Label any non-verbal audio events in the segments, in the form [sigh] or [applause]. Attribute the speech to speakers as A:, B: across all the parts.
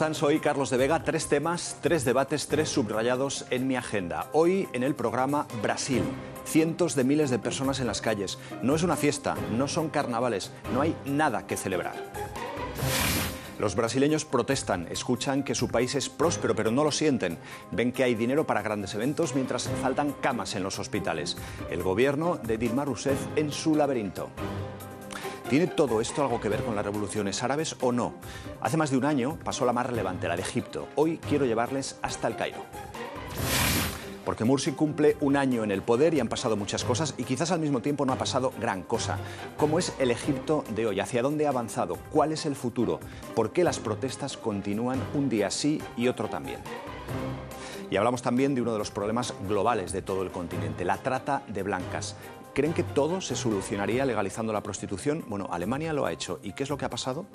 A: Hoy Soy Carlos de Vega. Tres temas, tres debates, tres subrayados en mi agenda. Hoy en el programa Brasil. Cientos de miles de personas en las calles. No es una fiesta, no son carnavales, no hay nada que celebrar. Los brasileños protestan, escuchan que su país es próspero, pero no lo sienten. Ven que hay dinero para grandes eventos mientras faltan camas en los hospitales. El gobierno de Dilma Rousseff en su laberinto. ¿Tiene todo esto algo que ver con las revoluciones árabes o no? Hace más de un año pasó la más relevante, la de Egipto. Hoy quiero llevarles hasta el Cairo porque Mursi cumple un año en el poder y han pasado muchas cosas y quizás al mismo tiempo no ha pasado gran cosa. ¿Cómo es el Egipto de hoy? ¿Hacia dónde ha avanzado? ¿Cuál es el futuro? ¿Por qué las protestas continúan un día sí y otro también? Y hablamos también de uno de los problemas globales de todo el continente, la trata de blancas. ¿Creen que todo se solucionaría legalizando la prostitución? Bueno, Alemania lo ha hecho. ¿Y qué es lo que ha pasado?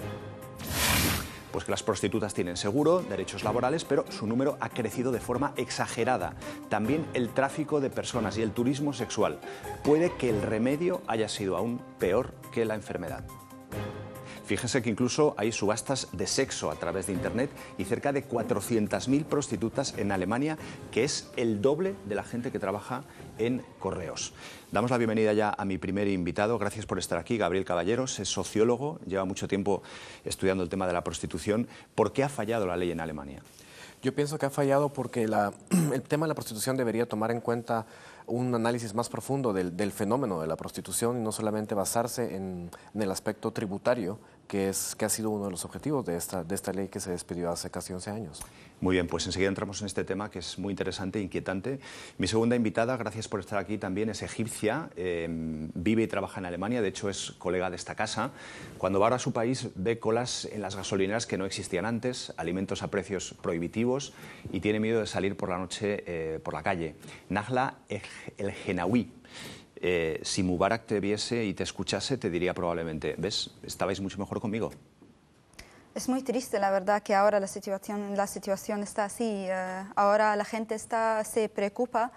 A: Pues que las prostitutas tienen seguro, derechos laborales, pero su número ha crecido de forma exagerada. También el tráfico de personas y el turismo sexual. Puede que el remedio haya sido aún peor que la enfermedad. Fíjense que incluso hay subastas de sexo a través de Internet y cerca de 400.000 prostitutas en Alemania, que es el doble de la gente que trabaja en Correos. Damos la bienvenida ya a mi primer invitado. Gracias por estar aquí. Gabriel Caballeros es sociólogo, lleva mucho tiempo estudiando el tema de
B: la prostitución. ¿Por qué ha fallado la ley en Alemania? Yo pienso que ha fallado porque [clears throat] el tema de la prostitución debería tomar en cuenta un análisis más profundo del, fenómeno de la prostitución y no solamente basarse en el aspecto tributario que, ha sido uno de los objetivos de esta, ley que se despidió hace casi 11 años. Muy bien, pues enseguida entramos en este tema que es muy
A: interesante e inquietante. Mi segunda invitada, gracias por estar aquí también, es egipcia, em, vive y trabaja en Alemania, de hecho es colega de esta casa. Cuando va a su país ve colas en las gasolineras que no existían antes, alimentos a precios prohibitivos y tiene miedo de salir por la noche eh, por la calle. Nahla El Genawi eh, si Mubarak te viese y te escuchase, te diría probablemente, ¿ves? Estabais mucho mejor conmigo.
C: Es muy triste, la verdad, que ahora la situación, la situación está así. Eh, ahora la gente se preocupa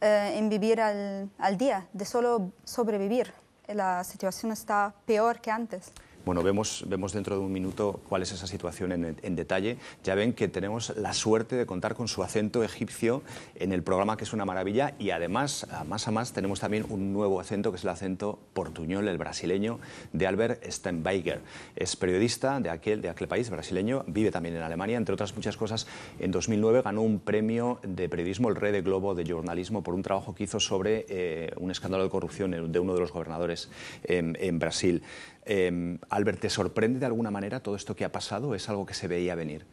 C: eh, en vivir al día, de solo sobrevivir. La situación está peor que antes.
A: Bueno, vemos, dentro de un minuto cuál es esa situación en, detalle. Ya ven que tenemos la suerte de contar con su acento egipcio en el programa, que es una maravilla, y además, más a más, tenemos también un nuevo acento, que es el acento portuñol, el brasileño, de Albert Steinbeiger. Es periodista de aquel, país, brasileño, vive también en Alemania, entre otras muchas cosas. En 2009 ganó un premio de periodismo, el Rey de Globo de Jornalismo, por un trabajo que hizo sobre eh, un escándalo de corrupción de uno de los gobernadores en Brasil. Eh, Albert, ¿te sorprende de alguna manera todo esto que ha pasado? ¿Es algo que se veía venir?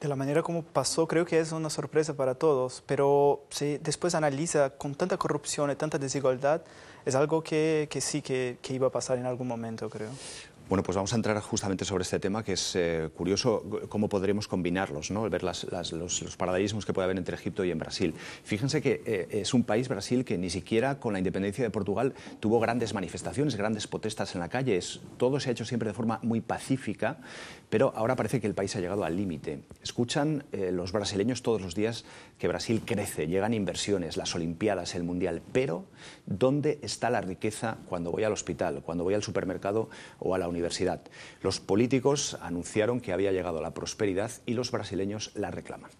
A: De la manera como pasó, creo que es una sorpresa para todos,
D: pero si después analiza con tanta corrupción y tanta desigualdad, es algo que, sí que iba a pasar en algún momento, creo.
A: Bueno, pues vamos a entrar justamente sobre este tema, que es eh, curioso cómo podremos combinarlos, ¿no? ver los, los, que puede haber entre Egipto y en Brasil. Fíjense que eh, es un país, Brasil, que ni siquiera con la independencia de Portugal tuvo grandes manifestaciones, grandes protestas en la calle. todo se ha hecho siempre de forma muy pacífica, pero ahora parece que el país ha llegado al límite. Escuchan eh, los brasileños todos los días que Brasil crece, llegan inversiones, las Olimpiadas, el Mundial. Pero, ¿dónde está la riqueza cuando voy al hospital, cuando voy al supermercado o a la universidad? Los políticos anunciaron que había llegado la prosperidad y los brasileños la reclaman.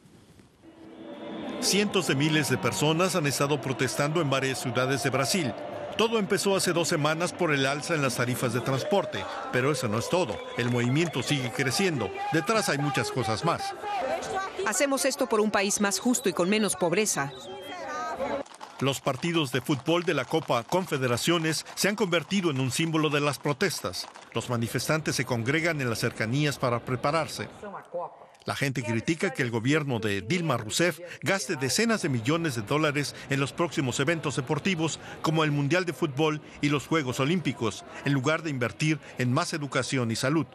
E: Cientos de miles de personas han estado protestando en varias ciudades de Brasil todo empezó hace dos semanas por el alza en las tarifas de transporte, pero eso no es todo. El movimiento sigue creciendo. Detrás hay muchas cosas más.
F: Hacemos esto por un país más justo y con menos pobreza.
E: Los partidos de fútbol de la Copa Confederaciones se han convertido en un símbolo de las protestas. Los manifestantes se congregan en las cercanías para prepararse. La gente critica que el gobierno de Dilma Rousseff gaste decenas de millones de dólares en los próximos eventos deportivos como el Mundial de Fútbol y los Juegos Olímpicos, en lugar de invertir en más educación y salud.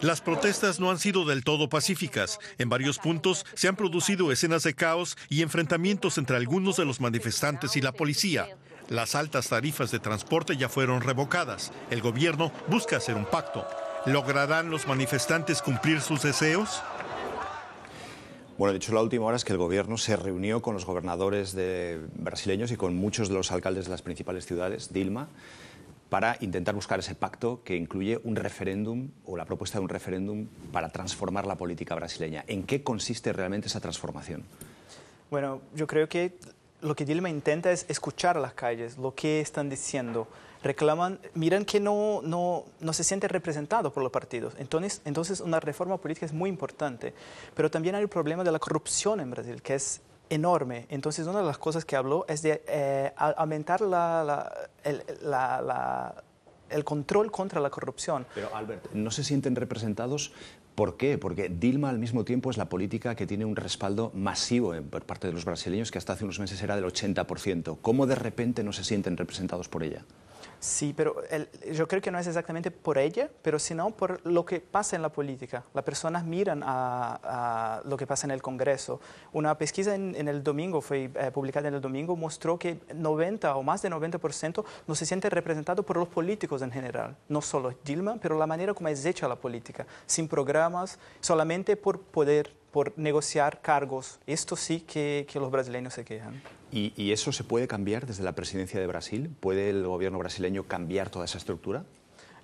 E: Las protestas no han sido del todo pacíficas. En varios puntos se han producido escenas de caos y enfrentamientos entre algunos de los manifestantes y la policía. Las altas tarifas de transporte ya fueron revocadas. El gobierno busca hacer un pacto. ¿Lograrán los manifestantes cumplir sus deseos?
A: Bueno, de hecho, la última hora es que el gobierno se reunió con los gobernadores brasileños y con muchos de los alcaldes de las principales ciudades, Dilma, para intentar buscar ese pacto que incluye un referéndum o la propuesta de un referéndum para transformar la política brasileña. ¿En qué consiste realmente esa transformación?
D: Bueno, yo creo que lo que Dilma intenta es escuchar a las calles, lo que están diciendo reclaman, miran que no, no, no se sienten representados por los partidos. Entonces, entonces una reforma política es muy importante. Pero también hay el problema de la corrupción en Brasil, que es enorme. Entonces, una de las cosas que habló es de eh, aumentar la, el,
A: el control contra la corrupción. Pero Albert, ¿no se sienten representados? ¿Por qué? Porque Dilma al mismo tiempo es la política que tiene un respaldo masivo eh, por parte de los brasileños, que hasta hace unos meses era del 80%. ¿Cómo de repente no se sienten representados por ella? Sí, pero
D: yo creo que no es exactamente por ella, pero sino por lo que pasa en la política. Las personas miran a, lo que pasa en el Congreso. Una pesquisa en, el domingo, fue eh, publicada en el domingo, mostró que 90 o más de 90% no se siente representado por los políticos en general. No solo Dilma, pero la manera como es hecha la política. Sin programas, solamente por poder, por negociar cargos. Esto sí que los brasileños se quejan.
A: ¿Y, eso se puede cambiar desde la presidencia de Brasil? ¿Puede el gobierno brasileño cambiar toda esa estructura?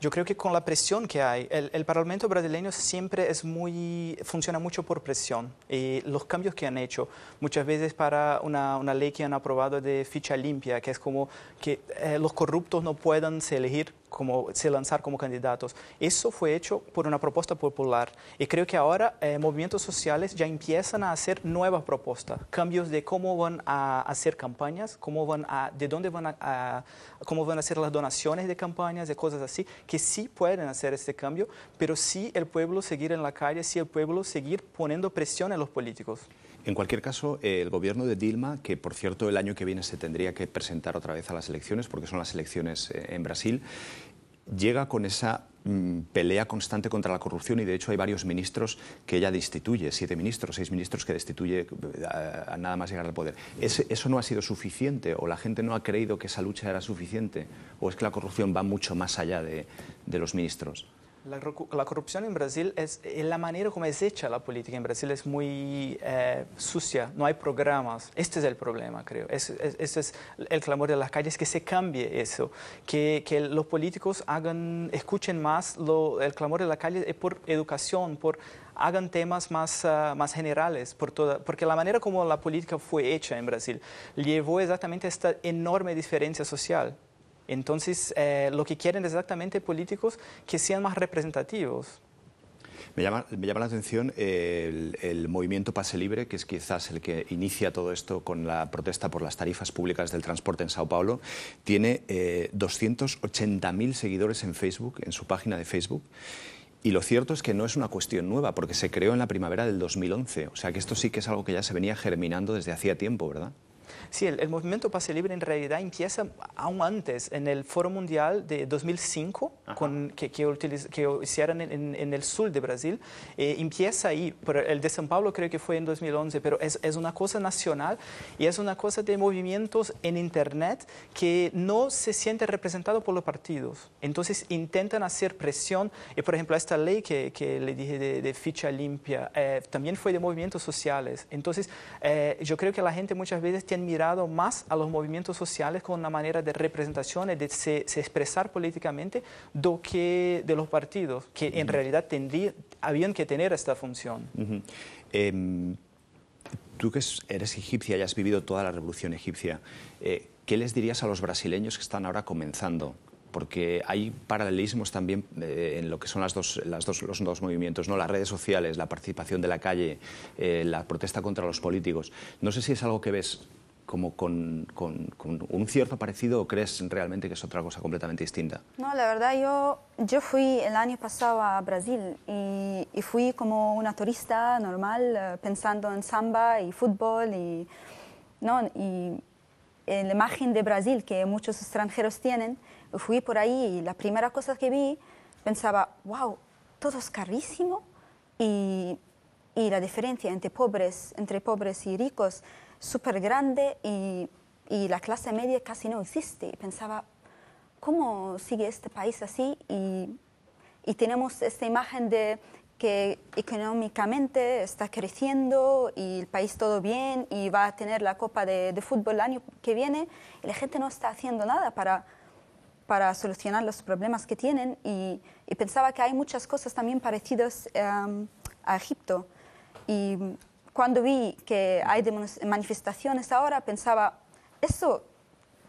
A: Yo creo que con la presión que hay, el, Parlamento brasileño siempre es
D: muy, funciona mucho por presión. Y los cambios que han hecho, muchas veces para una, ley que han aprobado de ficha limpia, que es como que eh, los corruptos no puedan se elegir como, se lanzar como candidatos. Eso fue hecho por una propuesta popular y creo que ahora eh, movimientos sociales ya empiezan a hacer nuevas propuestas, cambios de cómo van a hacer campañas, cómo van a, de dónde van a, cómo van a hacer las donaciones de campañas, de cosas así, que sí pueden hacer este cambio, pero sí el pueblo seguir en la calle, sí el pueblo seguir poniendo presión en los políticos.
A: En cualquier caso, el gobierno de Dilma, que por cierto el año que viene se tendría que presentar otra vez a las elecciones, porque son las elecciones eh, en Brasil, llega con esa mm, pelea constante contra la corrupción y de hecho hay varios ministros que ella destituye, siete ministros, seis ministros que destituye eh, a, nada más llegar al poder. ¿Eso no ha sido suficiente o la gente no ha creído que esa lucha era suficiente o es que la corrupción va mucho más allá de los ministros?
D: La, corrupción en Brasil es eh, la manera como es hecha la política en Brasil es muy eh, sucia, no hay programas. Este es el problema, creo. Este es, el clamor de las calles, que se cambie eso, que, los políticos escuchen más el clamor de la calle por educación, por hagan temas más, ah, generales, porque la manera como la política fue hecha en Brasil llevó exactamente a esta enorme diferencia social. Entonces, eh, lo que quieren es exactamente políticos que sean más representativos.
A: Me llama, la atención el, movimiento Pase Libre, que es quizás el que inicia todo esto con la protesta por las tarifas públicas del transporte en Sao Paulo. Tiene eh, 280.000 seguidores en Facebook, en su página de Facebook. Y lo cierto es que no es una cuestión nueva, porque se creó en la primavera del 2011. O sea que esto sí que es algo que ya se venía germinando desde hacía tiempo, ¿verdad?
D: Sí, el, movimiento Pase Libre en realidad empieza aún antes, en el Foro Mundial de 2005, con, que, que, hicieron en, el sur de Brasil. Eh, empieza ahí, el de San Pablo creo que fue en 2011, pero es, una cosa nacional y es una cosa de movimientos en Internet que no se siente representado por los partidos. Entonces intentan hacer presión. Y eh, por ejemplo, esta ley que, le dije de, ficha limpia eh, también fue de movimientos sociales. Entonces, yo creo que la gente muchas veces tiene mirado más a los movimientos sociales con una manera de representación y de se, expresar políticamente do que de los partidos, que en realidad tendí, habían que tener esta función.
A: Em, tú que eres egipcia y has vivido toda la revolución egipcia, eh, ¿qué les dirías a los brasileños que están ahora comenzando? porque hay paralelismos también eh, en lo que son las dos, las dos, los dos movimientos, ¿no? las redes sociales, la participación de la calle, eh, la protesta contra los políticos. No sé si es algo que ves como con, con, un cierto parecido o crees realmente que es otra cosa completamente distinta?
C: No, la verdad yo, yo fui el año pasado a Brasil y, y fui como una turista normal eh, pensando en samba y fútbol y, ¿no? y la imagen de Brasil que muchos extranjeros tienen. Fui por ahí y la primera cosa que vi pensaba, wow, todo es carísimo y, y la diferencia entre pobres, entre pobres y ricos súper grande y, la clase media casi no existe. Y pensaba, ¿cómo sigue este país así? Y, tenemos esta imagen de que económicamente está creciendo y el país todo bien y va a tener la Copa de, Fútbol el año que viene y la gente no está haciendo nada para, solucionar los problemas que tienen y, pensaba que hay muchas cosas también parecidas em, a Egipto y cuando vi que hay manifestaciones ahora, pensaba, eso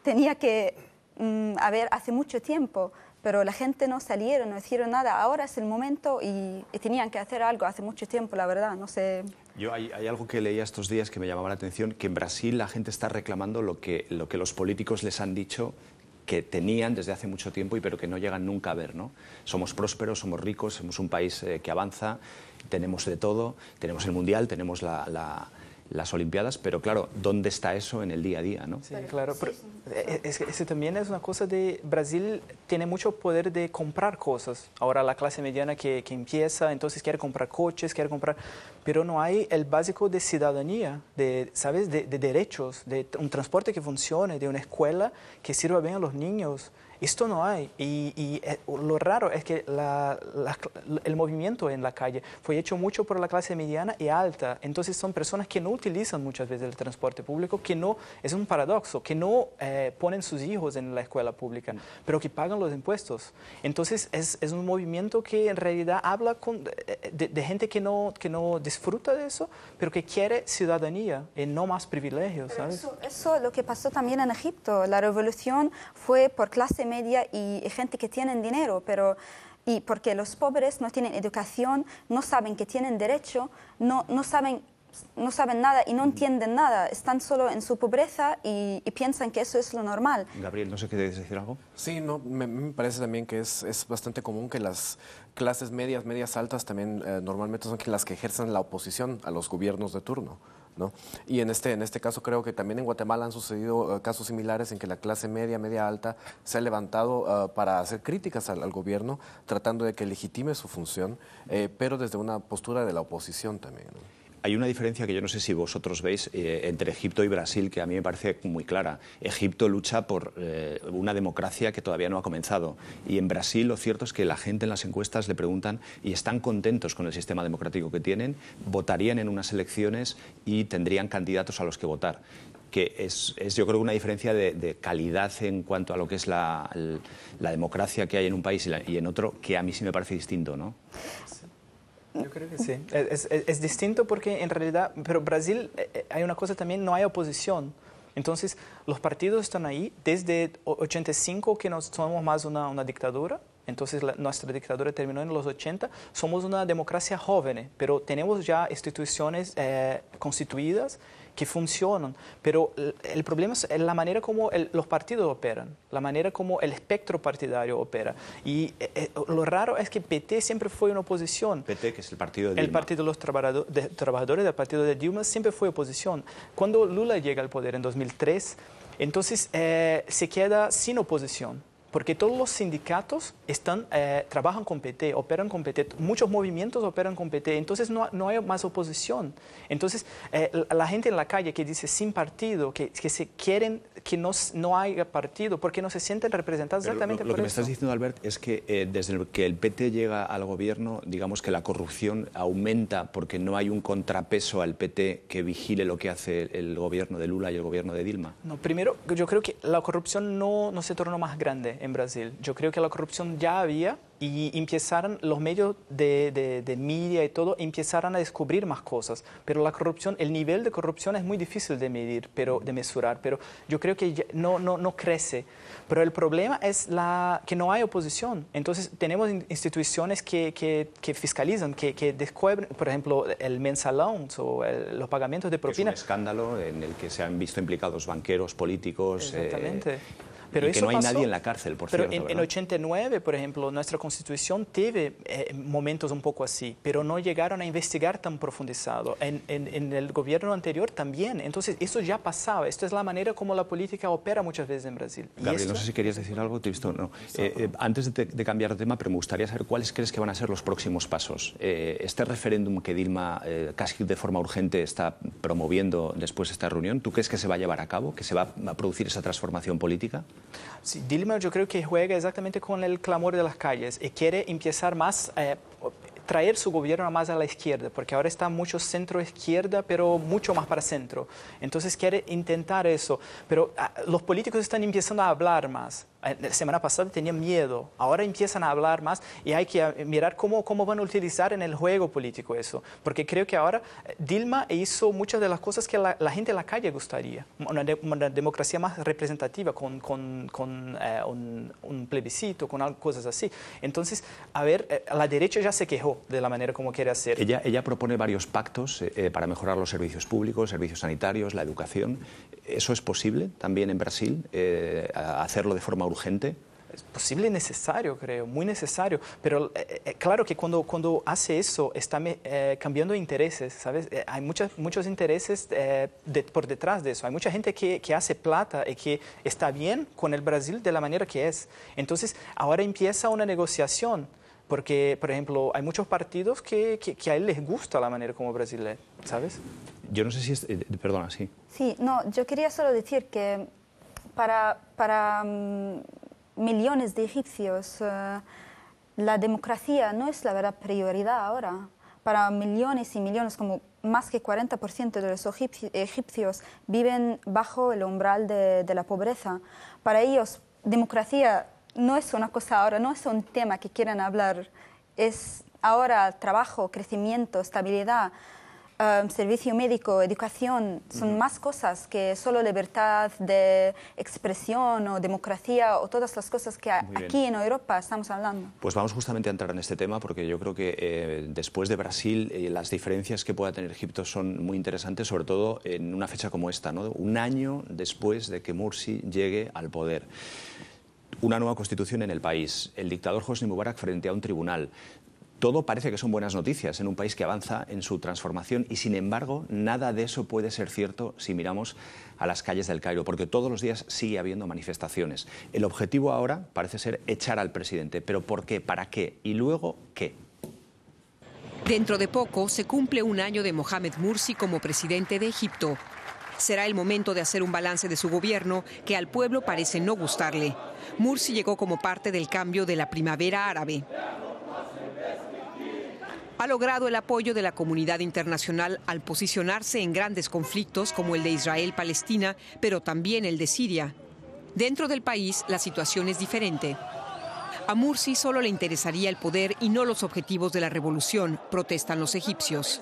C: tenía que mm, haber hace mucho tiempo, pero la gente no salieron, no hicieron nada. Ahora es el momento y, tenían que hacer algo hace mucho tiempo, la verdad, no sé.
A: Yo hay, algo que leía estos días que me llamaba la atención, que en Brasil la gente está reclamando lo que, lo que los políticos les han dicho que tenían desde hace mucho tiempo y pero que no llegan nunca a ver. ¿no? Somos prósperos, somos ricos, somos un país eh, que avanza, tenemos de todo, tenemos el mundial, tenemos la las Olimpiadas, pero claro, ¿dónde está eso en el día a día? ¿no? Sí,
D: claro, pero eh, eh, ese también es una cosa de Brasil tiene mucho poder de comprar cosas. Ahora la clase mediana que, que, empieza, entonces quiere comprar coches, quiere comprar, pero no hay el básico de ciudadanía, de, ¿sabes? De, de derechos, de un transporte que funcione, de una escuela que sirva bien a los niños. Esto no hay. Y, eh, lo raro es que el movimiento en la calle fue hecho mucho por la clase mediana y alta. Entonces son personas que no utilizan muchas veces el transporte público, que no, es un paradoxo, que no eh, ponen sus hijos en la escuela pública, pero que pagan los impuestos. Entonces es, un movimiento que en realidad habla con, eh, de, gente que no, que no disfruta de eso, pero que quiere ciudadanía y no más privilegios. Eso,
C: eso lo que pasó también en Egipto. La revolución fue por clase media y gente que tienen dinero, pero y porque los pobres no tienen educación, no saben que tienen derecho, no, saben no saben nada y no entienden nada, están solo en su pobreza y, piensan que eso es lo normal.
B: Gabriel, no sé qué decir algo. Sí, no, me, parece también que es, bastante común que las clases medias, medias altas también eh, normalmente son las que ejercen la oposición a los gobiernos de turno. Y en este, en este caso creo que también en Guatemala han sucedido eh, casos similares en que la clase media, media alta, se ha levantado eh, para hacer críticas al, gobierno, tratando de que legitime su función, eh, pero desde una postura de la oposición también
A: hay una diferencia que yo no sé si vosotros veis eh, entre Egipto y Brasil, que a mí me parece muy clara. Egipto lucha por eh, una democracia que todavía no ha comenzado. Y en Brasil lo cierto es que la gente en las encuestas le preguntan y están contentos con el sistema democrático que tienen, votarían en unas elecciones y tendrían candidatos a los que votar que es, yo creo una diferencia de, calidad en cuanto a lo que es la, democracia que hay en un país y, en otro, que a mí sí me parece distinto, ¿no?
D: Yo creo que sí. Es, distinto porque en realidad, pero Brasil eh, eh, hay una cosa también, no hay oposición. Entonces, los partidos están ahí desde 85 que no somos más una, dictadura. Entonces, nuestra dictadura terminó en los 80. Somos una democracia joven, pero tenemos ya instituciones eh, constituidas que funcionan, pero el problema es la manera como los partidos operan, la manera como el espectro partidario opera. Y eh, eh, lo raro es que PT siempre fue una oposición. PT, que es el partido de Dilma. El partido de los trabajadores, de, del partido de Dilma siempre fue oposición. Cuando Lula llega al poder en 2003, entonces eh, se queda sin oposición porque todos los sindicatos están, eh, trabajan con PT, operan con PT, muchos movimientos operan con PT, entonces no, no hay más oposición. Entonces, eh, la gente en la calle que dice sin partido, que, se quieren que no, no haya partido, porque no se sienten representados exactamente lo, lo que me estás
A: diciendo, Albert, es que eh, desde que el PT llega al gobierno, digamos que la corrupción aumenta porque no hay un contrapeso al PT que vigile lo que hace el gobierno de Lula y el gobierno de Dilma.
D: No, primero, yo creo que la corrupción no, no se tornó más grande en Brasil. Yo creo que la corrupción ya había y empezaron los medios de, de, de media y todo, empezaron a descubrir más cosas. Pero la corrupción, el nivel de corrupción es muy difícil de medir, pero de mesurar. Pero yo creo que no, no, no crece. Pero el problema es la, que no hay oposición. Entonces tenemos instituciones que, que, que fiscalizan, que, que, descubren,
A: por ejemplo, el mensalón o los pagamentos de propina. Es un escándalo en el que se han visto implicados banqueros, políticos. Eh, Exactamente. Pero que no hay nadie en la cárcel, por pero cierto. En, en,
D: 89, por ejemplo, nuestra constitución tuvo eh, momentos un poco así, pero no llegaron a investigar tan profundizado. En, el gobierno anterior también. Entonces, eso ya pasaba. Esto es la manera como la política opera muchas veces en Brasil. Gabriel, no
A: sé si querías decir algo, No. Eh, eh, antes de, de, cambiar de tema, pero me gustaría saber cuáles crees que van a ser los próximos pasos. este referéndum que Dilma casi de forma urgente está promoviendo después de esta reunión, ¿tú crees que se va a llevar a cabo, que se va a producir esa transformación política?
D: Sí, Dilma yo creo que juega exactamente con el clamor de las calles y quiere empezar más... Eh, traer su gobierno más a la izquierda, porque ahora está mucho centro izquierda, pero mucho más para centro. Entonces quiere intentar eso, pero ah, los políticos están empezando a hablar más la eh, semana pasada tenía miedo, ahora empiezan a hablar más y hay que eh, mirar cómo, cómo van a utilizar en el juego político eso, porque creo que ahora eh, Dilma hizo muchas de las cosas que la, gente en la calle gustaría, una, democracia más representativa con, con, un, plebiscito, con cosas así. Entonces, a ver, la derecha ya se quejó de la manera como quiere hacer. Ella, ella
A: propone varios pactos para mejorar los servicios públicos, servicios sanitarios, la educación. ¿Eso es posible también en Brasil, hacerlo de forma urgente? gente? Es posible y
D: necesario, creo, muy necesario. Pero eh, eh, claro que cuando, cuando hace eso está eh, cambiando intereses, ¿sabes? hay muchas, muchos intereses por detrás de eso. Hay mucha gente que, que, hace plata y que está bien con el Brasil de la manera que es. Entonces, ahora empieza una negociación. Porque, por ejemplo, hay muchos partidos que, que, a él les gusta la manera como Brasil es, ¿sabes?
A: Yo no sé si es... Perdona, sí.
C: Sí, no, yo quería solo decir que para, para mm, millones de egipcios. Eh, la democracia no es la verdad prioridad ahora. Para millones y millones, como más que 40% de los egipcios viven bajo el umbral de, de la pobreza. Para ellos, democracia no es una cosa ahora, no es un tema que quieran hablar. Es ahora trabajo, crecimiento, estabilidad. Um, servicio médico, educación, son más cosas que solo libertad de expresión o democracia o todas las cosas que aquí en Europa estamos hablando.
A: Pues vamos justamente a entrar en este tema porque yo creo que eh, después de Brasil eh, las diferencias que pueda tener Egipto son muy interesantes, sobre todo en una fecha como esta, ¿no? un año después de que Mursi llegue al poder una nueva constitución en el país, el dictador Hosni Mubarak frente a un tribunal, todo parece que son buenas noticias en un país que avanza en su transformación y sin embargo nada de eso puede ser cierto si miramos a las calles del Cairo, porque todos los días sigue habiendo manifestaciones. El objetivo ahora parece ser echar al presidente, pero ¿por qué? ¿Para qué? ¿Y luego qué?
F: Dentro de poco se cumple un año de Mohamed Mursi como presidente de Egipto. Será el momento de hacer un balance de su gobierno que al pueblo parece no gustarle. Mursi llegó como parte del cambio de la primavera árabe ha logrado el apoyo de la comunidad internacional al posicionarse en grandes conflictos como el de Israel-Palestina, pero también el de Siria. Dentro del país la situación es diferente. A Mursi solo le interesaría el poder y no los objetivos de la revolución, protestan los egipcios.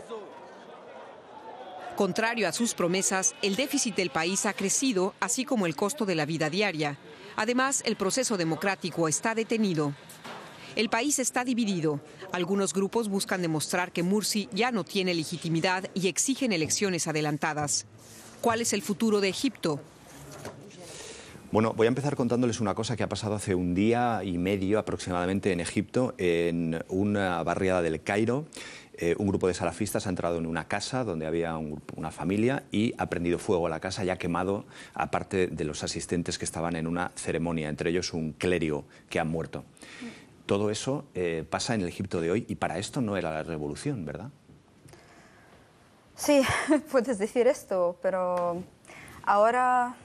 F: Contrario a sus promesas, el déficit del país ha crecido, así como el costo de la vida diaria. Además, el proceso democrático está detenido. El país está dividido. Algunos grupos buscan demostrar que Mursi ya no tiene legitimidad y exigen elecciones adelantadas. ¿Cuál es el futuro de Egipto?
A: Bueno, voy a empezar contándoles una cosa que ha pasado hace un día y medio aproximadamente en Egipto, en una barriada del Cairo. Eh, un grupo de salafistas ha entrado en una casa donde había una familia y ha prendido fuego a la casa y ha quemado aparte de los asistentes que estaban en una ceremonia, entre ellos un clérigo que ha muerto. Todo eso eh, pasa en el Egipto de hoy y para esto no era la revolución, ¿verdad?
C: Sí, [laughs] puedes decir esto, pero ahora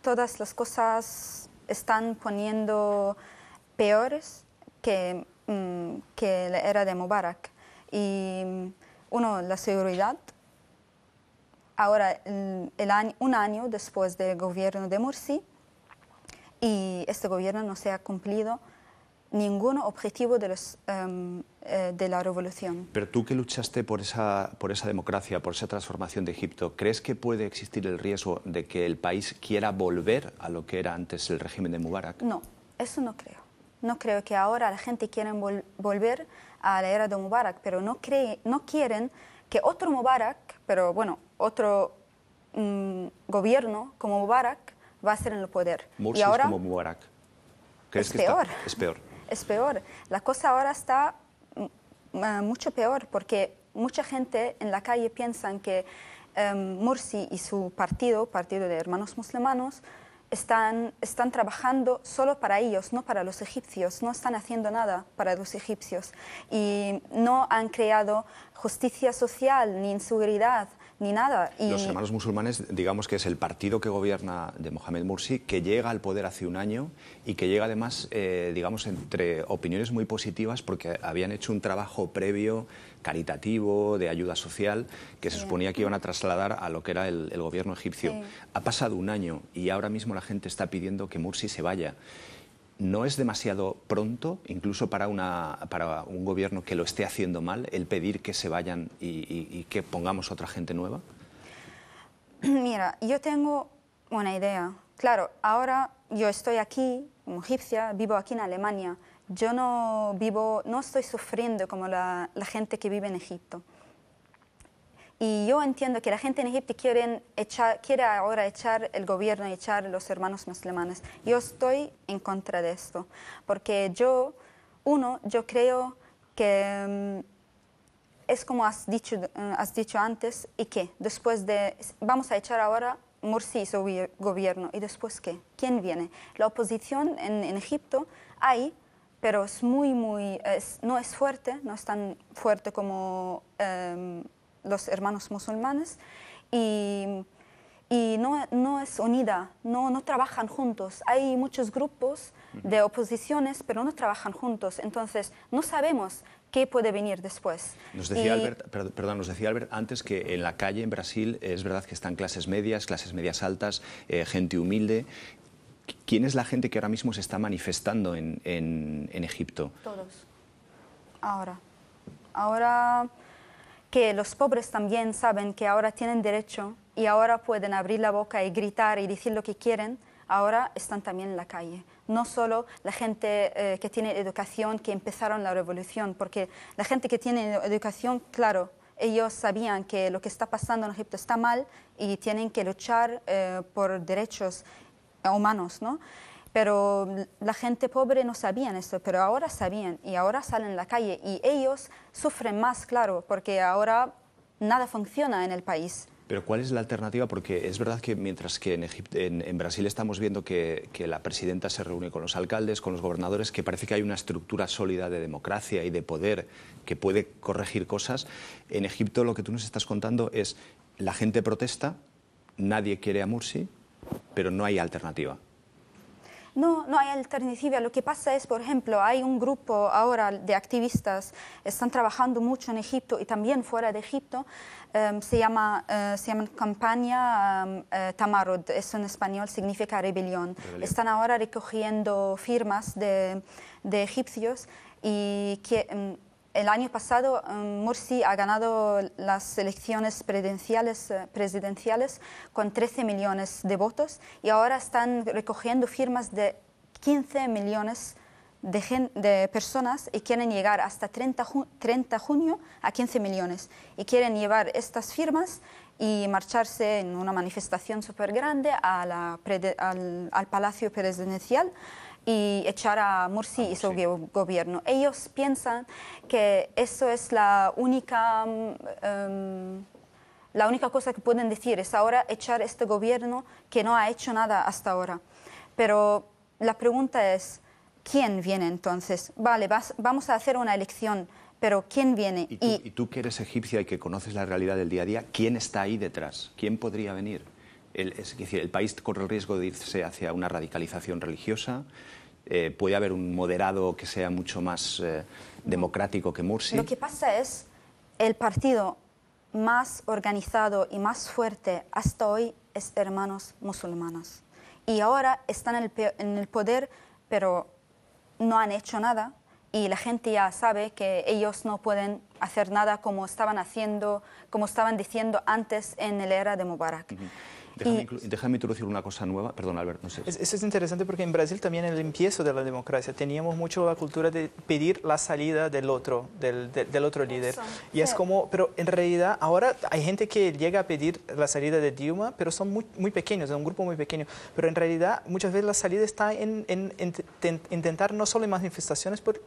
C: todas las cosas están poniendo peores que, mm, la era de Mubarak. Y mm, uno, la seguridad. Ahora, un año después del gobierno de Morsi, y este gobierno no se ha cumplido ningún objetivo de, los, em, eh, de la revolución.
A: Pero tú que luchaste por esa, por esa democracia, por esa transformación de Egipto, ¿crees que puede existir el riesgo de que el país quiera volver a lo que era antes el régimen de Mubarak?
C: No, eso no creo. No creo que ahora la gente quiera volver a la era de Mubarak, pero no, cree, no quieren que otro Mubarak, pero bueno, otro mm, gobierno como Mubarak va a ser en el poder. y ahora, como
A: Mubarak. es que peor. es peor
C: es peor. La cosa ahora está mm, ah, mucho peor porque mucha gente en la calle piensa que em, Morsi Mursi y su partido, Partido de Hermanos Musulmanos, están, están trabajando solo para ellos, no para los egipcios, no están haciendo nada para los egipcios y no han creado justicia social ni inseguridad. Los hermanos
A: musulmanes, digamos que es el partido que gobierna de Mohamed Mursi, que llega al poder hace un año y que llega además, eh, digamos, entre opiniones muy positivas porque habían hecho un trabajo previo caritativo, de ayuda social, que se suponía que iban a trasladar a lo que era el, gobierno egipcio. Ha pasado un año y ahora mismo la gente está pidiendo que Mursi se vaya. ¿No es demasiado pronto, incluso para, un gobierno que lo esté haciendo mal, el pedir que se vayan y, que pongamos otra gente nueva?
C: [clears throat] Mira, yo tengo una idea. Claro, ahora yo estoy aquí, como egipcia, vivo aquí en Alemania. Yo no vivo, no estoy sufriendo como la gente que vive en Egipto. Y yo entiendo que la gente en Egipto quieren echar, quiere ahora echar el gobierno, y echar los hermanos musulmanes. Yo estoy en contra de esto, porque yo, uno, yo creo que mm, es como has dicho, mm, antes, ¿y que Después de, vamos a echar ahora Morsi y su gobierno, ¿y después qué? ¿Quién viene? La oposición en, Egipto hay, pero es muy, muy, no es fuerte, no es tan fuerte como... Em, los hermanos musulmanes y, no, no, es unida, no, no trabajan juntos. Hay muchos grupos de oposiciones, pero no trabajan juntos. Entonces, no sabemos qué puede venir después. Nos decía, Albert,
A: perdón, nos decía Albert antes que en la calle en Brasil es verdad que están clases medias, clases medias altas, eh, gente humilde. ¿Quién es la gente que ahora mismo se está manifestando en, en Egipto?
C: Todos. Ahora. Ahora que los pobres también saben que ahora tienen derecho y ahora pueden abrir la boca y gritar y decir lo que quieren, ahora están también en la calle. No solo la gente eh, que tiene educación, que empezaron la revolución, porque la gente que tiene educación, claro, ellos sabían que lo que está pasando en Egipto está mal y tienen que luchar eh, por derechos humanos, ¿no? pero la gente pobre no sabía esto, pero ahora sabían y ahora salen a la calle y ellos sufren más, claro, porque ahora nada funciona en el país.
A: Pero ¿cuál es la alternativa? Porque es verdad que mientras que en, Brasil estamos viendo que, que, la presidenta se reúne con los alcaldes, con los gobernadores, que parece que hay una estructura sólida de democracia y de poder que puede corregir cosas, en Egipto lo que tú nos estás contando es la gente protesta, nadie quiere a Mursi, pero no hay alternativa.
C: No, no hay alternativa. Lo que pasa es, por ejemplo, hay un grupo ahora de activistas, están trabajando mucho en Egipto y también fuera de Egipto, em, se, llama, eh, se llama campaña em, eh, Tamarud, eso en español significa rebelión. Están ahora recogiendo firmas de, egipcios y que... Em, el año pasado eh, Mursi ha ganado las elecciones presidenciales, eh, con 13 millones de votos y ahora están recogiendo firmas de 15 millones de, personas y quieren llegar hasta 30, junio a 15 millones y quieren llevar estas firmas y marcharse en una manifestación súper grande al, al Palacio Presidencial y echar a Morsi y su gobierno. Ellos piensan que eso es la única, em, la única cosa que pueden decir, es ahora echar este gobierno que no ha hecho nada hasta ahora. Pero la pregunta es, ¿quién viene entonces? Vale, vamos a hacer una elección pero ¿quién viene? ¿Y tú,
A: y... tú, que eres egipcia y que conoces la realidad del día a día, ¿quién está ahí detrás? ¿Quién podría venir? es decir, el país corre el riesgo de irse hacia una radicalización religiosa, eh, puede haber un moderado que sea mucho más eh, democrático que Mursi. Lo que
C: pasa es el partido más organizado y más fuerte hasta hoy es hermanos musulmanes. Y ahora están en el, poder, pero no han hecho nada y la gente ya sabe que ellos no pueden hacer nada como estaban haciendo, como estaban diciendo antes en la era de Mubarak. Eh,
A: déjame, introducir una cosa nueva. Perdón, Albert, no sé.
D: Eso es interesante porque en Brasil también en el empiezo de la democracia teníamos mucho la cultura de pedir la salida del otro, del, otro líder. Y es como, pero en realidad ahora hay gente que llega a pedir la salida de Dilma, pero son muy, pequeños, es un grupo muy pequeño. Pero en realidad muchas veces la salida está en, intentar no solo manifestaciones por,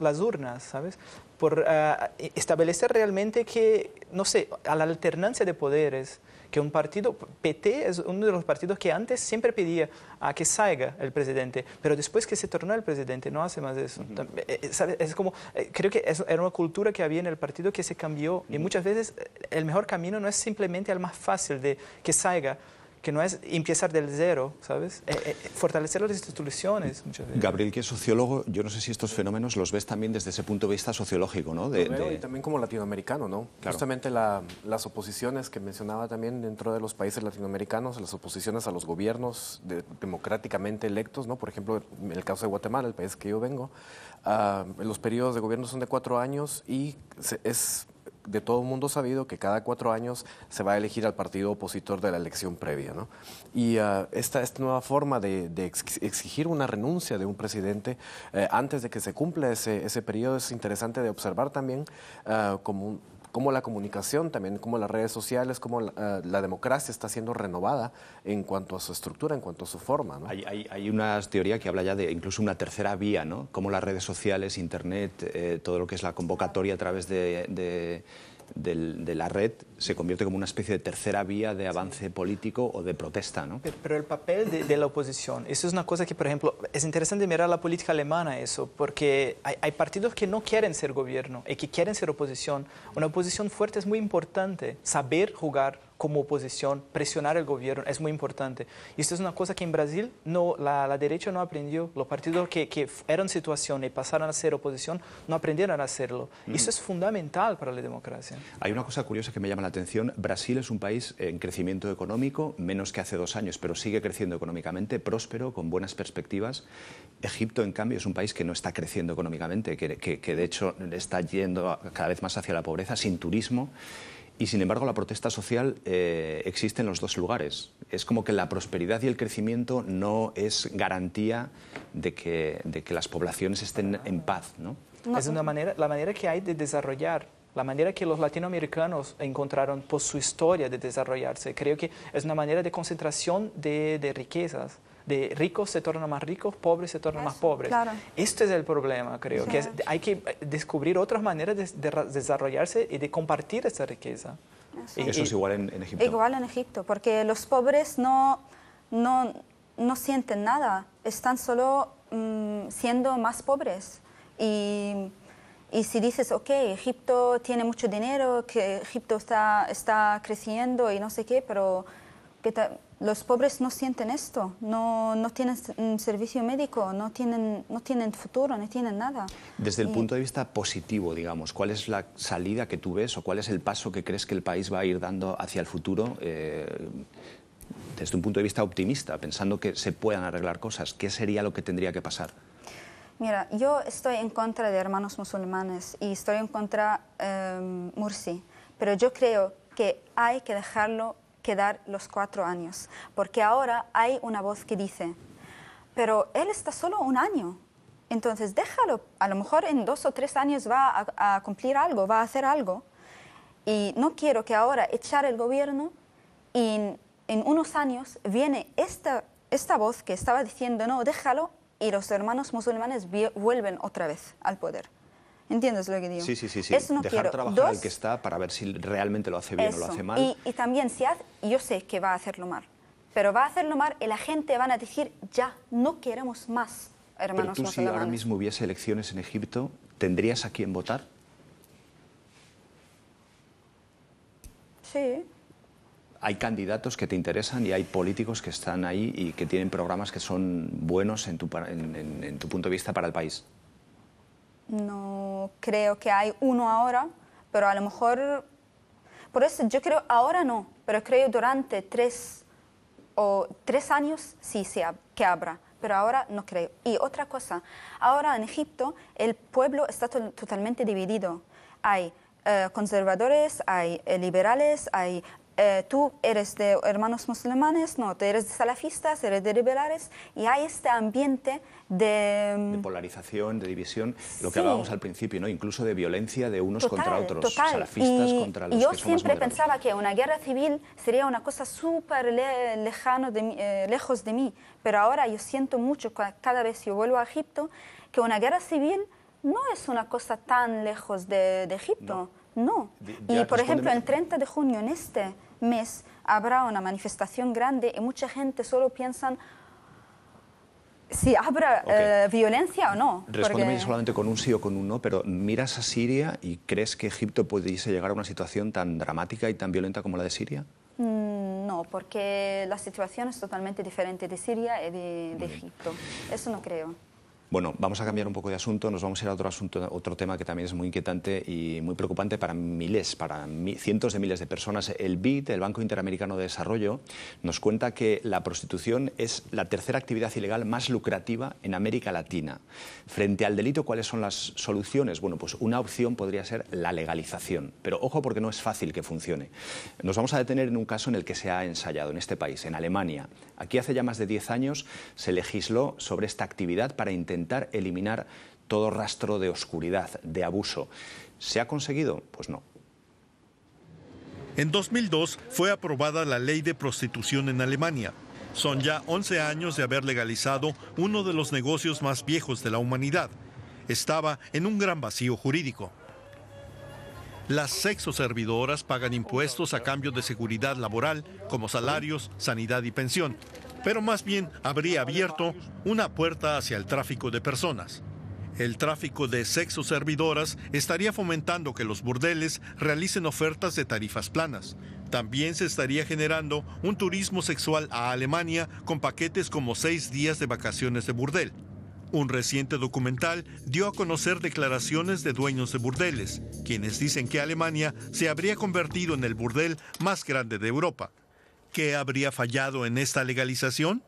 D: las urnas, ¿sabes? Por ah, e-, establecer realmente que, no sé, a la alternancia de poderes que un partido, PT es uno de los partidos que antes siempre pedía a que salga el presidente, pero después que se tornó el presidente no hace más eso. Eh, eh, es como, eh, creo que era una cultura que había en el partido que se cambió y muchas veces el mejor camino no es simplemente el más fácil de que salga que no es empezar del
B: cero, ¿sabes? Eh, eh, fortalecer las instituciones
A: Gabriel, que es sociólogo, yo no sé si estos fenómenos los ves también desde ese punto de vista sociológico, ¿no? Y
B: también como latinoamericano, ¿no? Justamente las oposiciones que mencionaba también dentro de los países latinoamericanos, las oposiciones a los gobiernos democráticamente electos, ¿no? Por ejemplo, en el caso de Guatemala, el país que yo vengo, ah, los periodos de gobierno son de cuatro años y es de todo el mundo sabido que cada cuatro años se va a elegir al partido opositor de la elección previa. ¿no? Y ah, esta, esta, nueva forma de, exigir una renuncia de un presidente eh, antes de que se cumpla ese, ese periodo es interesante de observar también ah, como un cómo la comunicación, también cómo las redes sociales, cómo eh, la, democracia está siendo renovada en cuanto a su estructura, en cuanto a su forma.
A: Hay, una teoría que habla ya de incluso una tercera vía, ¿no? las redes sociales, Internet, eh, todo lo que es la convocatoria a través de de la red se convierte como una especie de tercera vía de avance político o de protesta,
D: Pero el papel de, la oposición, eso es una cosa que, por ejemplo, es interesante mirar la política alemana eso, porque hay partidos que no quieren ser gobierno y que quieren ser oposición. Una oposición fuerte es muy importante, saber jugar como oposición, presionar al gobierno, es muy importante. Y esto es una cosa que en Brasil no, la, derecha no aprendió. Los partidos que, que, eran situación y pasaron a ser oposición no aprendieron a hacerlo. Y Eso mm. es fundamental para la democracia.
A: Hay una cosa curiosa que me llama la atención. Brasil es un país en crecimiento económico, menos que hace dos años, pero sigue creciendo económicamente, próspero, con buenas perspectivas. Egipto, en cambio, es un país que no está creciendo económicamente, que, que de hecho está yendo cada vez más hacia la pobreza, sin turismo. Y sin embargo, la protesta social eh, existe en los dos lugares. Es como que la prosperidad y el crecimiento no es garantía de que, las poblaciones estén en paz.
D: Es una pues- manera, la manera que hay de desarrollar la manera que los latinoamericanos encontraron por pues, su historia de desarrollarse. Creo que es una manera de concentración de riquezas de ricos se tornan más ricos, pobres se tornan más pobres. Claro. Este es el problema, creo, que hay que descubrir otras maneras de, desarrollarse y de compartir esa riqueza.
A: y, Eso es igual en,
D: Egipto.
C: Igual en Egipto, porque los pobres no, no, no sienten nada, están solo mm, siendo más pobres. Y, y, si dices, ok, Egipto tiene mucho dinero, que Egipto está, está creciendo y no sé qué, pero los pobres no sienten esto, no, tienen mm, servicio médico, no tienen, no tienen futuro, no tienen nada. Desde el
A: punto de vista positivo, digamos, ¿cuál es la salida que tú ves o cuál es el paso que crees que el país va a ir dando hacia el futuro? Eh, desde un punto de vista optimista, pensando que se puedan arreglar cosas, ¿qué sería lo que tendría que pasar?
C: Mira, yo estoy en contra de hermanos musulmanes y estoy en contra de em, Mursi, pero yo creo que hay que dejarlo quedar los cuatro años, porque ahora hay una voz que dice, pero él está solo un año, entonces déjalo, a lo mejor en dos o tres años va a, cumplir algo, va a hacer algo. Y no quiero que ahora echar el gobierno y en, unos años viene esta voz que estaba diciendo, no, déjalo, y los hermanos musulmanes vuelven otra vez al poder. ¿Entiendes lo que digo? Sí, sí, sí. Dejar trabajar al que
A: está para ver si realmente lo hace bien o lo hace mal.
C: Y, también, si yo sé que va a hacerlo mal, pero va a hacerlo mal y la gente van a decir, ya, no queremos más hermanos Pero si ahora
A: mismo hubiese elecciones en Egipto, ¿tendrías a quién votar? Sí. Hay candidatos que te interesan y hay políticos que están ahí y que tienen programas que son buenos en tu punto de vista para el país
C: no creo que hay uno ahora, pero a lo mejor, por eso yo creo ahora no, pero creo durante tres o tres años sí que habrá, pero ahora no creo. Y otra cosa, ahora en Egipto el pueblo está totalmente dividido. Hay eh, conservadores, hay eh, liberales, hay eh, tú eres de hermanos musulmanes, no, tú eres de salafistas, eres de liberales, y hay este ambiente de... Mm, de
A: polarización, de división, lo que hablábamos al principio, ¿no? incluso de violencia de unos contra otros, salafistas contra los Yo que son siempre pensaba
C: que una guerra civil sería una cosa súper eh, lejos de mí, pero ahora yo siento mucho cada vez que vuelvo a Egipto que una guerra civil no es una cosa tan lejos de, Egipto. No. Y por ejemplo, el 30 de junio en este, mes habrá una manifestación grande y mucha gente solo piensa si habrá eh, violencia o no. Respóndeme
A: solamente con un sí o con un no, pero miras a Siria y crees que Egipto pudiese llegar a una situación tan dramática y tan violenta como la de Siria?
C: Mm, no, porque la situación es totalmente diferente de Siria y de Egipto. Eso no creo.
A: Bueno, vamos a cambiar un poco de asunto, nos vamos a ir a otro asunto, otro tema que también es muy inquietante y muy preocupante para miles, para cientos de miles de personas. El BID, el Banco Interamericano de Desarrollo, nos cuenta que la prostitución es la tercera actividad ilegal más lucrativa en América Latina. Frente al delito, ¿cuáles son las soluciones? Bueno, pues una opción podría ser la legalización, pero ojo porque no es fácil que funcione. Nos vamos a detener en un caso en el que se ha ensayado en este país, en Alemania. Aquí hace ya más de 10 años se legisló sobre esta actividad para intentar eliminar todo rastro
E: de oscuridad, de abuso. ¿Se ha conseguido? Pues no. En 2002 fue aprobada la ley de prostitución en Alemania. Son ya 11 años de haber legalizado uno de los negocios más viejos de la humanidad. Estaba en un gran vacío jurídico. Las sexoservidoras pagan impuestos a cambio de seguridad laboral, como salarios, sanidad y pensión, pero más bien habría abierto una puerta hacia el tráfico de personas. El tráfico de sexoservidoras estaría fomentando que los burdeles realicen ofertas de tarifas planas. También se estaría generando un turismo sexual a Alemania con paquetes como seis días de vacaciones de burdel. Un reciente documental dio a conocer declaraciones de dueños de burdeles, quienes dicen que Alemania se habría convertido en el burdel más grande de Europa. ¿Qué habría fallado en esta legalización?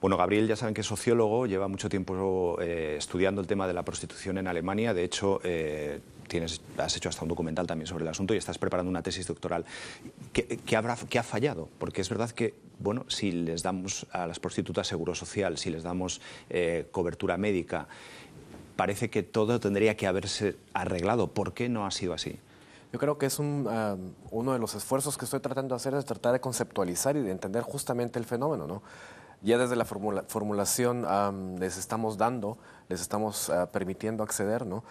A: Bueno, Gabriel ya saben que es sociólogo, lleva mucho tiempo eh, estudiando el tema de la prostitución en Alemania, de hecho eh, tienes, has hecho hasta un documental también sobre el asunto y estás preparando una tesis doctoral. qué habrá, qué ha fallado? Porque es verdad que bueno, si les damos a las prostitutas seguro social, si les damos eh, cobertura médica, parece que todo tendría que haberse arreglado. ¿Por qué no ha sido así?
B: Yo creo que es ah, uno de los esfuerzos que estoy tratando de hacer es tratar de conceptualizar y de entender justamente el fenómeno, Ya desde la formulación les estamos dando, les estamos ah, permitiendo acceder, ¿no?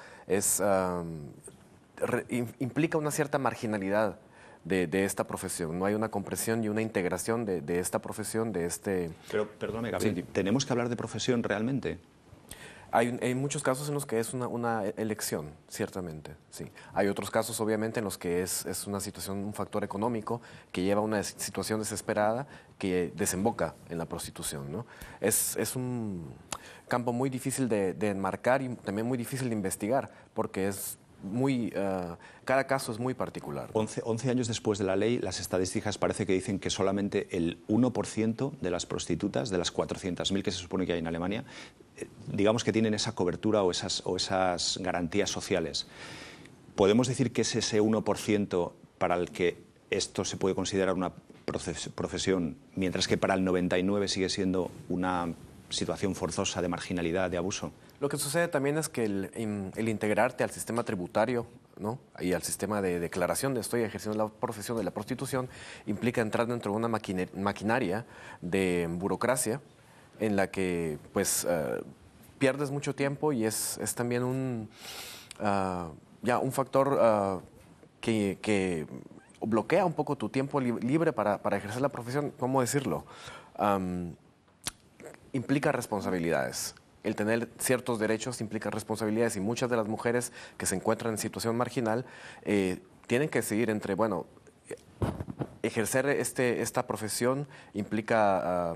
B: implica una cierta marginalidad de, esta profesión. No hay una comprensión y una integración de, esta profesión, de este... Pero, perdóname, Gabriel, ¿tenemos que hablar de profesión realmente? Hay, muchos casos en los que es una, elección, ciertamente, sí. Hay otros casos, obviamente, en los que es, es, una situación, un factor económico que lleva a una situación desesperada que desemboca en la prostitución, ¿no? Es, es un campo muy difícil de enmarcar y también muy difícil de investigar, porque es muy, eh, cada caso es muy
A: particular. Once años después de la ley, las estadísticas parece que dicen que solamente el 1% de las prostitutas, de las 400.000 que se supone que hay en Alemania, eh, digamos que tienen esa cobertura o esas, o esas garantías sociales. ¿Podemos decir que es ese 1% para el que esto se puede considerar una profesión, mientras que para el
B: 99
A: sigue siendo una situación forzosa de marginalidad, de abuso?
B: Lo que sucede también es que el, em, integrarte al sistema tributario y al sistema de declaración de estoy ejerciendo la profesión de la prostitución implica entrar dentro de una maquinaria de burocracia en la que pues eh, pierdes mucho tiempo y es, también un, ah, ya, un factor ah, que, bloquea un poco tu tiempo libre para, ejercer la profesión. ¿Cómo decirlo? implica responsabilidades el tener ciertos derechos implica responsabilidades y muchas de las mujeres que se encuentran en situación marginal eh, tienen que decidir entre, bueno, ejercer este, esta profesión implica... Ah,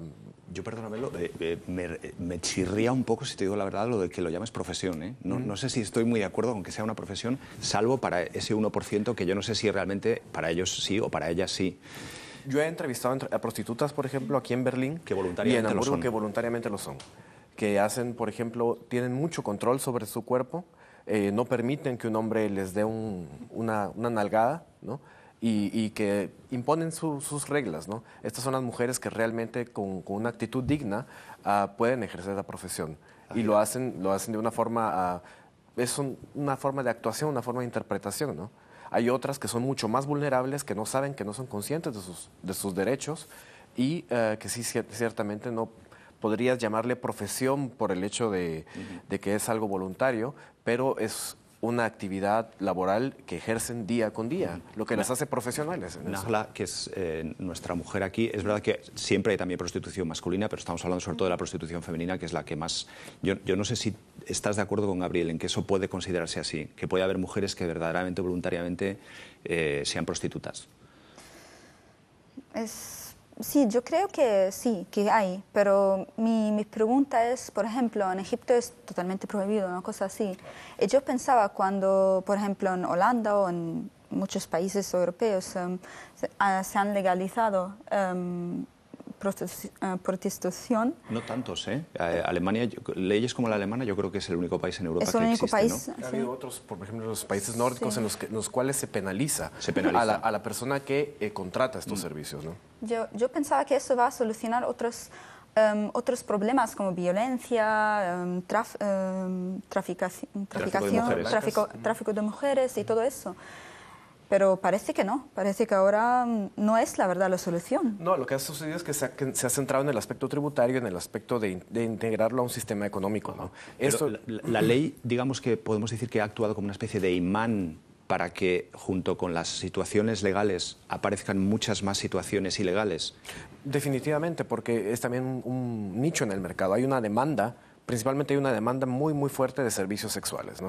B: yo perdóname, eh, eh, me, chirría un poco, si te digo la verdad, lo de que lo llames
A: profesión. No, no, sé si estoy muy de acuerdo con que sea una profesión, salvo para ese 1% que yo no sé si realmente para ellos sí o para ellas sí.
B: Yo he entrevistado a prostitutas, por ejemplo, aquí en Berlín. y en Hamburgo, que voluntariamente lo son que hacen, por ejemplo, tienen mucho control sobre su cuerpo, eh, no permiten que un hombre les dé una, nalgada, Y, que imponen sus reglas, ¿no? Estas son las mujeres que realmente con, una actitud digna ah, pueden ejercer la profesión. Y lo hacen, lo hacen de una forma, ah, es una forma de actuación, una forma de interpretación, ¿no? Hay otras que son mucho más vulnerables, que no saben, que no son conscientes de sus, derechos y eh, que sí ciertamente no podrías llamarle profesión por el hecho de, que es algo voluntario, pero es una actividad laboral que ejercen día con día, lo que las hace profesionales. Nahla,
A: que es eh, nuestra mujer aquí, es verdad que siempre hay también prostitución masculina, pero estamos hablando sobre todo de la prostitución femenina, que es la que más... Yo, no sé si estás de acuerdo con Gabriel en que eso puede considerarse así, que puede haber mujeres que verdaderamente, voluntariamente, eh, sean prostitutas.
C: Es Sí, yo creo que sí, que hay, pero mi, mi, pregunta es, por ejemplo, en Egipto es totalmente prohibido, una cosa así. Y eh, yo pensaba cuando, por ejemplo, en Holanda o en muchos países europeos em, ah, se, han legalizado em, eh, protestación.
A: No tantos, ¿eh? eh Alemania, leyes como la alemana, yo creo que es el único
B: país en Europa que existe, ¿no? Ha habido otros, por ejemplo, los países nórdicos en, los que, cuales se penaliza, se A, la, persona que eh, contrata estos mm. servicios, ¿no?
C: Yo, yo pensaba que eso va a solucionar otros... Em, otros problemas como violencia, em, em, traficación, tráfico, tráfico de mujeres y mm. todo eso. Pero parece que no, parece que ahora mm, no es la verdad la solución.
B: No, lo que ha sucedido es que se ha, centrado en el aspecto tributario, en el aspecto de, integrarlo a un sistema económico. ¿no? la, ley, digamos que podemos decir que ha actuado como una especie de imán para que junto con las situaciones legales aparezcan muchas más situaciones ilegales. Definitivamente, porque es también un nicho en el mercado, hay una demanda principalmente hay una demanda muy, muy fuerte de servicios sexuales,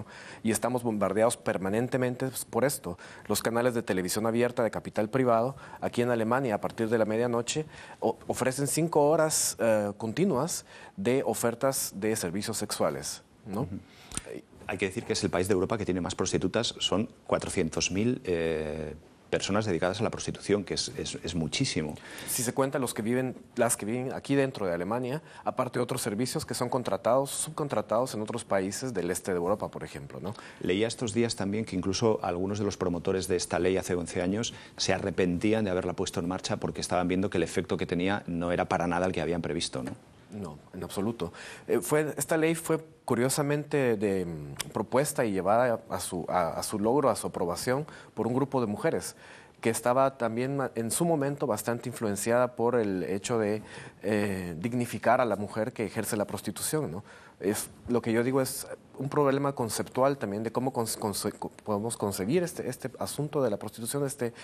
B: Y estamos bombardeados permanentemente pues, por esto. Los canales de televisión abierta de capital privado, aquí en Alemania, a partir de la medianoche, ofrecen cinco horas eh, continuas de ofertas de servicios sexuales, ¿no?
A: Hay que decir que es el país de Europa que tiene más prostitutas, son 400.000 eh
B: personas dedicadas a la prostitución, que es, muchísimo. Si se cuentan los que viven, las que viven aquí dentro de Alemania, aparte de otros servicios que son contratados, subcontratados en otros países del este de Europa, por ejemplo, ¿no? Leía estos días también que incluso algunos de los promotores de esta ley
A: hace 11 años se arrepentían de haberla puesto en marcha porque estaban viendo que el efecto que tenía no era para
B: nada el que habían previsto, ¿no? No, en absoluto. Eh, fue, esta ley fue curiosamente de, mm, propuesta y llevada a su, a, su logro, a su aprobación, por un grupo de mujeres que estaba también en su momento bastante influenciada por el hecho de eh, dignificar a la mujer que ejerce la prostitución. ¿no? Es, lo que yo digo es un problema conceptual también de cómo podemos conseguir este, este asunto de la prostitución, este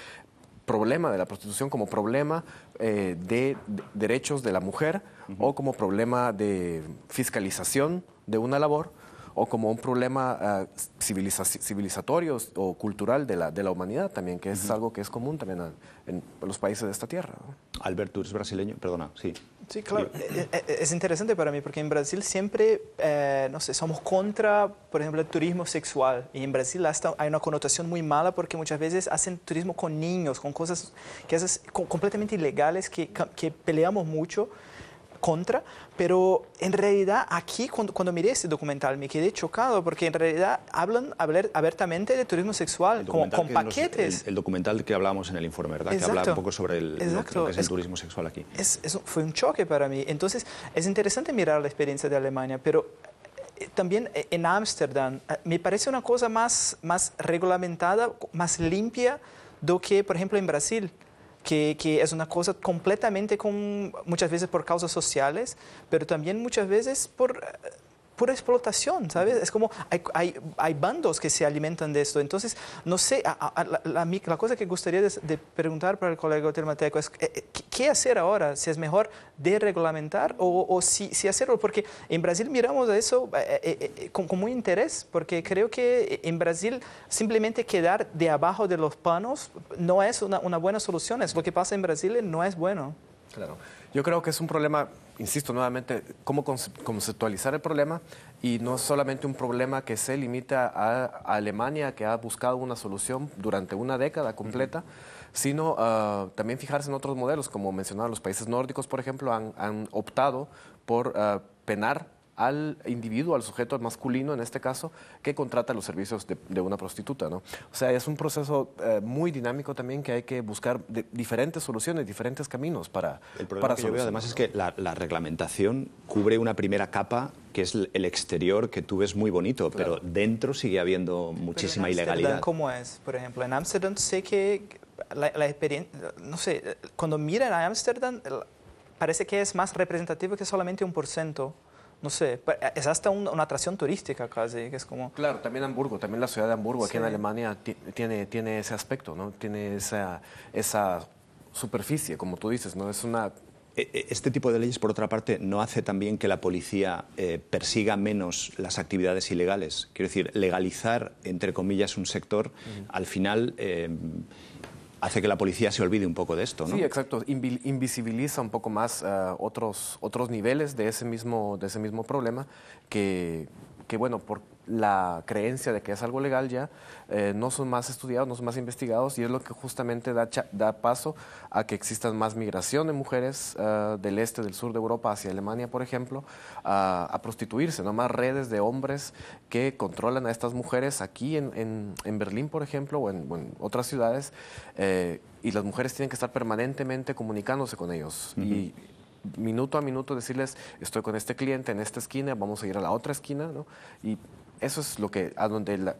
B: problema de la prostitución como problema eh, de, derechos de la mujer o como problema de fiscalización de una labor o como un problema uh, civilizatorio o cultural de la, de la humanidad también, que es algo que es común también en los países de esta tierra. Alberto, es brasileño, perdona, sí.
D: Sí, claro. Eh, eh, eh, es interesante para mí porque en Brasil siempre, no sé, somos contra, por ejemplo, el turismo sexual. Y en Brasil hasta hay una connotación muy mala porque muchas veces hacen turismo con niños, con cosas que es completamente ilegales que, que peleamos mucho contra, pero en realidad aquí cuando, miré este documental me quedé chocado porque en realidad hablan abiertamente de turismo sexual con, con paquetes. el,
A: documental que hablamos en el informe, ¿verdad? Que habla un poco sobre el, lo que es el turismo sexual aquí.
D: Es, eso fue un choque para mí. Entonces es interesante mirar la experiencia de Alemania, pero eh, también eh, en Ámsterdam eh, me parece una cosa más, más reglamentada, más limpia do que, por ejemplo, en Brasil que, es una cosa completamente con, muchas veces por causas sociales, pero también muchas veces por eh, pura explotación, ¿sabes? Es como hay, hay, bandos que se alimentan de esto. Entonces, no sé, la, la, cosa que gustaría de, preguntar para el colega Termateco es, eh, eh, ¿qué hacer ahora? ¿Si es mejor desregulamentar o, o si, hacerlo? Porque en Brasil miramos a eso eh, con, muy interés, porque creo que en Brasil simplemente quedar de abajo de los panos no es una, una buena solución. Es lo que pasa en Brasil no es bueno.
B: Claro. Yo creo que es un problema insisto nuevamente, cómo conceptualizar el problema y no solamente un problema que se limita a Alemania, que ha buscado una solución durante una década completa, sino ah, también fijarse en otros modelos, como mencionaba los países nórdicos, por ejemplo, han, optado por ah, penar al individuo, al sujeto masculino en este caso, que contrata los servicios de, una prostituta. ¿no? O sea, es un proceso eh, muy dinámico también que hay que buscar diferentes soluciones, diferentes caminos para...
E: El para que además es
A: que la, reglamentación cubre una primera capa que es el exterior que tú ves muy bonito, pero dentro sigue habiendo muchísima ilegalidad.
D: ¿Cómo es? Por ejemplo, en Ámsterdam sé que la, experiencia, no sé, cuando miran a Ámsterdam parece que es más representativo que solamente un por no sé, pues, es hasta una atracción turística casi, que es como...
B: Claro, también Hamburgo, también la ciudad de Hamburgo, aquí en Alemania tiene, tiene ese aspecto, ¿no? Tiene esa, esa superficie, como tú dices, ¿no? Es una... E, e, este
A: tipo de leyes, por otra parte, no hace también que la policía eh, persiga menos las actividades ilegales. Quiero decir, legalizar, entre comillas, un sector, al final... Eh, hace que la policía se olvide un poco de esto, ¿no? Sí,
B: exacto. Invisibiliza un poco más eh, otros, otros niveles de ese mismo, de ese mismo problema que, que bueno, por, la creencia de que es algo legal ya, eh, no son más estudiados, no son más investigados y es lo que justamente da, da paso a que existan más migración de mujeres eh, del este, del sur de Europa hacia Alemania, por ejemplo, a prostituirse, no más redes de hombres que controlan a estas mujeres aquí en, Berlín, por ejemplo, o en, otras ciudades, eh, y las mujeres tienen que estar permanentemente comunicándose con ellos. y, minuto a minuto decirles, estoy con este cliente en esta esquina, vamos a ir a la otra esquina, ¿no? eso es lo que, a donde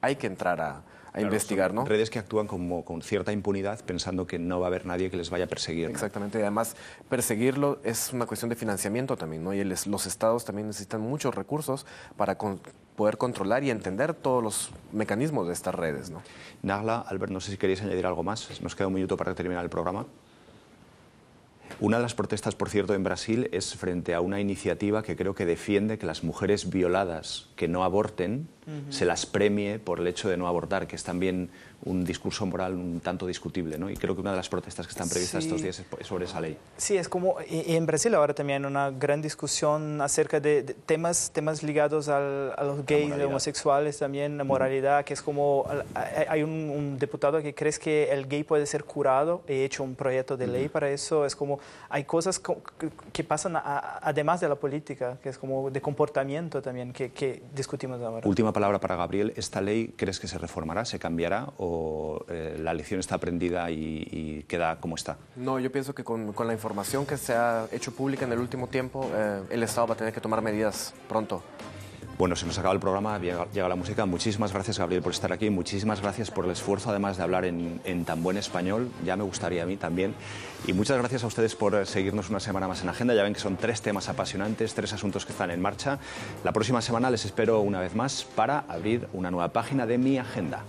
B: hay que entrar a, investigar, ¿no? Redes que actúan con cierta impunidad pensando que no va a haber nadie que les vaya a perseguir. Exactamente, y además perseguirlo es una cuestión de financiamiento también, ¿no? Y los estados también necesitan muchos recursos para poder controlar y entender todos los mecanismos de estas redes, ¿no? Nagla, Albert, no sé si queréis
A: añadir algo más, nos queda un minuto para terminar el programa. Una de las protestas, por cierto, en Brasil es frente a una iniciativa que creo que defiende que las mujeres violadas que no aborten se las premie por el hecho de no abortar, que es también un discurso moral un tanto discutible. ¿no? Y creo que una de las protestas que están previstas estos días es sobre esa ley.
D: Sí, es como y, en Brasil ahora también una gran discusión acerca de, temas, temas ligados al, a los gays, homosexuales también, la moralidad, que es como hay un, diputado que cree que el gay puede ser curado, he hecho un proyecto de ley para eso, es como hay cosas que, pasan además de la política, que es como de comportamiento también que, que discutimos
B: ahora.
A: Última palabra para Gabriel. ¿Esta ley crees que se reformará, se cambiará o eh, la lección está aprendida y, queda como está?
B: No, yo pienso que con, la información que se ha hecho pública en el último tiempo, eh, el Estado va a tener que tomar medidas pronto.
A: Bueno, se nos acaba el programa, llega, la música. Muchísimas gracias, Gabriel, por estar aquí. Muchísimas gracias por el esfuerzo, además de hablar en, tan buen español. Ya me gustaría a mí también. Y muchas gracias a ustedes por eh, seguirnos una semana más en Agenda. Ya ven que son tres temas apasionantes, tres asuntos que están en marcha. La próxima semana les espero una vez más para abrir una nueva página de mi agenda.